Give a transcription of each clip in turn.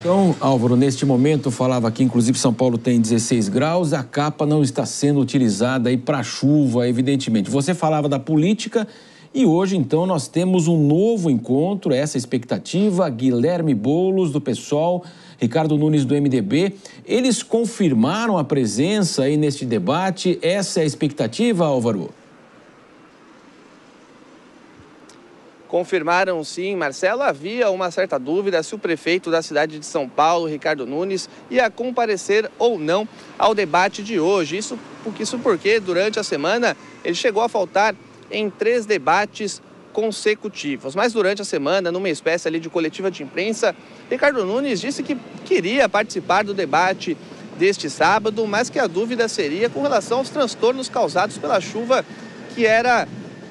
Então, Álvaro, neste momento falava que inclusive São Paulo tem 16 graus, a capa não está sendo utilizada aí para chuva, evidentemente. Você falava da política e hoje então nós temos um novo encontro, essa é expectativa, Guilherme Bolos do PSOL, Ricardo Nunes do MDB, eles confirmaram a presença aí neste debate. Essa é a expectativa, Álvaro? confirmaram sim, Marcelo, havia uma certa dúvida se o prefeito da cidade de São Paulo, Ricardo Nunes, ia comparecer ou não ao debate de hoje. Isso, isso porque durante a semana ele chegou a faltar em três debates consecutivos. Mas durante a semana, numa espécie ali de coletiva de imprensa, Ricardo Nunes disse que queria participar do debate deste sábado, mas que a dúvida seria com relação aos transtornos causados pela chuva que era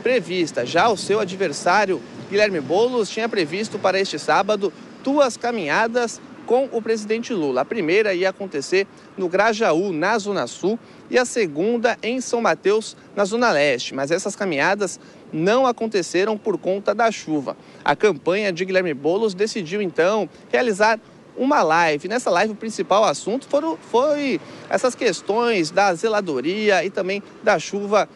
prevista. Já o seu adversário, Guilherme Boulos, tinha previsto para este sábado duas caminhadas com o presidente Lula. A primeira ia acontecer no Grajaú, na Zona Sul, e a segunda em São Mateus, na Zona Leste. Mas essas caminhadas não aconteceram por conta da chuva. A campanha de Guilherme Boulos decidiu então realizar uma live. Nessa live, o principal assunto foram, foi essas questões da zeladoria e também da chuva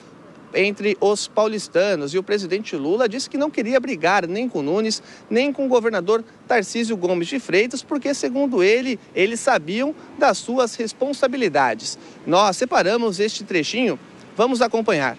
entre os paulistanos. E o presidente Lula disse que não queria brigar nem com Nunes, nem com o governador Tarcísio Gomes de Freitas, porque, segundo ele, eles sabiam das suas responsabilidades. Nós separamos este trechinho, vamos acompanhar.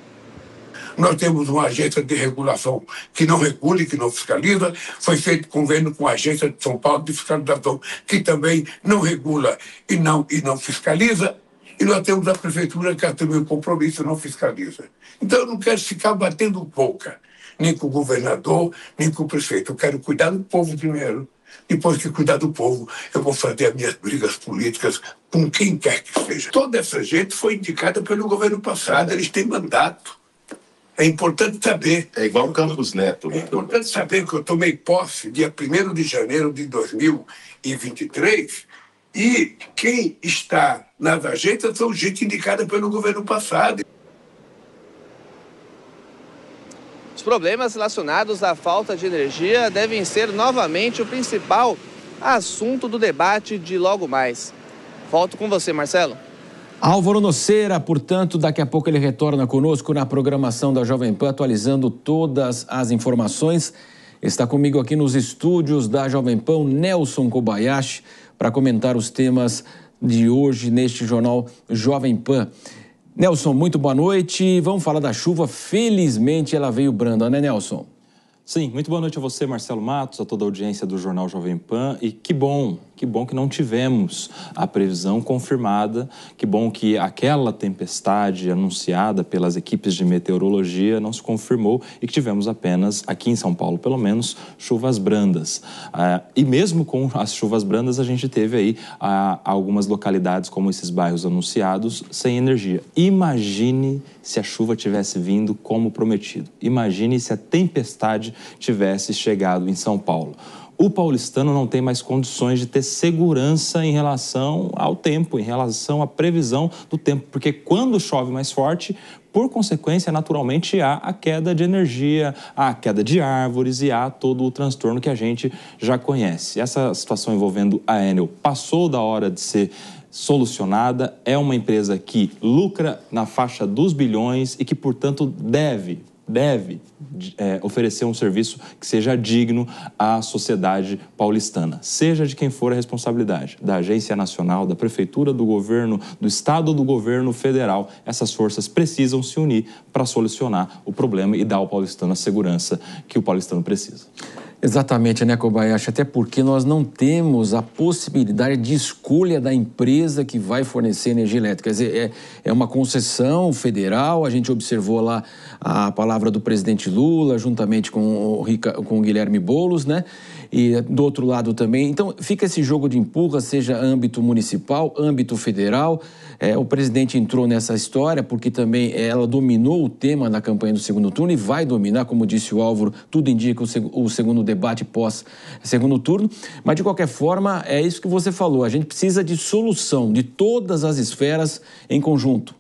Nós temos uma agência de regulação que não regula e que não fiscaliza. Foi feito convênio com a agência de São Paulo de fiscalização, que também não regula e não, e não fiscaliza. E nós temos a prefeitura que assumiu o compromisso não fiscaliza. Então eu não quero ficar batendo boca, nem com o governador, nem com o prefeito. Eu quero cuidar do povo primeiro. Depois que cuidar do povo, eu vou fazer as minhas brigas políticas com quem quer que seja. Toda essa gente foi indicada pelo governo passado, eles têm mandato. É importante saber. É igual o Campos Neto. Né? É importante saber que eu tomei posse dia 1 de janeiro de 2023 e quem está nas agências são gente indicada pelo governo passado. Os problemas relacionados à falta de energia devem ser novamente o principal assunto do debate de logo mais. Volto com você, Marcelo. Álvaro Nocera, portanto, daqui a pouco ele retorna conosco na programação da Jovem Pan, atualizando todas as informações. Está comigo aqui nos estúdios da Jovem Pan, Nelson Kobayashi, para comentar os temas de hoje neste jornal Jovem Pan. Nelson, muito boa noite. Vamos falar da chuva. Felizmente ela veio branda, né, Nelson? Sim, muito boa noite a você, Marcelo Matos, a toda a audiência do Jornal Jovem Pan. E que bom, que bom que não tivemos a previsão confirmada, que bom que aquela tempestade anunciada pelas equipes de meteorologia não se confirmou e que tivemos apenas, aqui em São Paulo pelo menos, chuvas brandas. Ah, e mesmo com as chuvas brandas, a gente teve aí ah, algumas localidades, como esses bairros anunciados, sem energia. Imagine se a chuva tivesse vindo como prometido. Imagine se a tempestade tivesse chegado em São Paulo o paulistano não tem mais condições de ter segurança em relação ao tempo, em relação à previsão do tempo, porque quando chove mais forte, por consequência, naturalmente, há a queda de energia, há a queda de árvores e há todo o transtorno que a gente já conhece. Essa situação envolvendo a Enel passou da hora de ser solucionada, é uma empresa que lucra na faixa dos bilhões e que, portanto, deve deve é, oferecer um serviço que seja digno à sociedade paulistana, seja de quem for a responsabilidade, da Agência Nacional, da Prefeitura, do governo, do Estado ou do governo federal. Essas forças precisam se unir para solucionar o problema e dar ao paulistano a segurança que o paulistano precisa. Exatamente, né, Kobayashi? Até porque nós não temos a possibilidade de escolha da empresa que vai fornecer energia elétrica. Quer dizer, é, é uma concessão federal, a gente observou lá a palavra do presidente Lula, juntamente com o, com o Guilherme Boulos, né? e do outro lado também. Então fica esse jogo de empurra, seja âmbito municipal, âmbito federal. É, o presidente entrou nessa história porque também ela dominou o tema na campanha do segundo turno e vai dominar, como disse o Álvaro, tudo indica o, seg o segundo debate pós segundo turno. Mas de qualquer forma, é isso que você falou. A gente precisa de solução de todas as esferas em conjunto.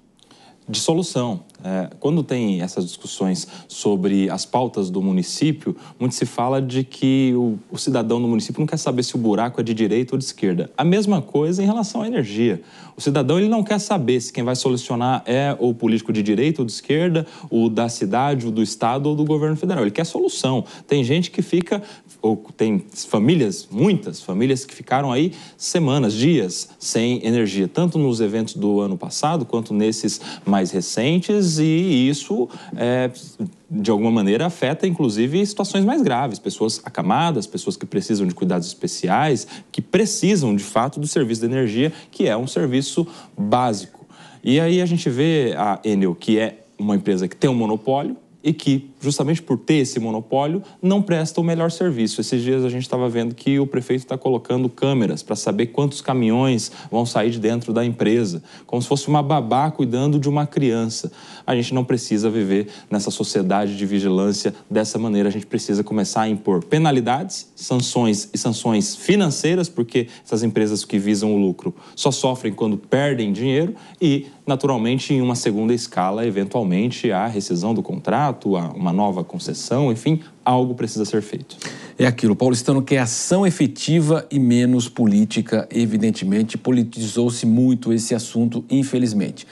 De solução. É, quando tem essas discussões sobre as pautas do município, muito se fala de que o, o, cidadão do município não quer saber se o buraco é de direita ou de esquerda. A mesma coisa em relação à energia. O cidadão ele não quer saber se quem vai solucionar é o político de direita ou de esquerda, o da cidade, o do estado ou do governo federal. Ele quer solução. Tem gente que fica, ou tem famílias, muitas famílias que ficaram aí semanas, dias sem energia, tanto nos eventos do ano passado quanto nesses mais recentes e isso, é, de alguma maneira, afeta inclusive situações mais graves. Pessoas acamadas, pessoas que precisam de cuidados especiais, que precisam de fato do serviço de energia, que é um serviço básico. E aí a gente vê a Enel, que é uma empresa que tem um monopólio e que justamente por ter esse monopólio, não presta o melhor serviço. Esses dias a gente estava vendo que o prefeito está colocando câmeras para saber quantos caminhões vão sair de dentro da empresa, como se fosse uma babá cuidando de uma criança. A gente não precisa viver nessa sociedade de vigilância dessa maneira. A gente precisa começar a impor penalidades, sanções e sanções financeiras, porque essas empresas que visam o lucro só sofrem quando perdem dinheiro e, naturalmente, em uma segunda escala, eventualmente, a rescisão do contrato, uma nova concessão, enfim, algo precisa ser feito. É aquilo, o paulistano quer ação efetiva e menos política, evidentemente. Politizou-se muito esse assunto, infelizmente.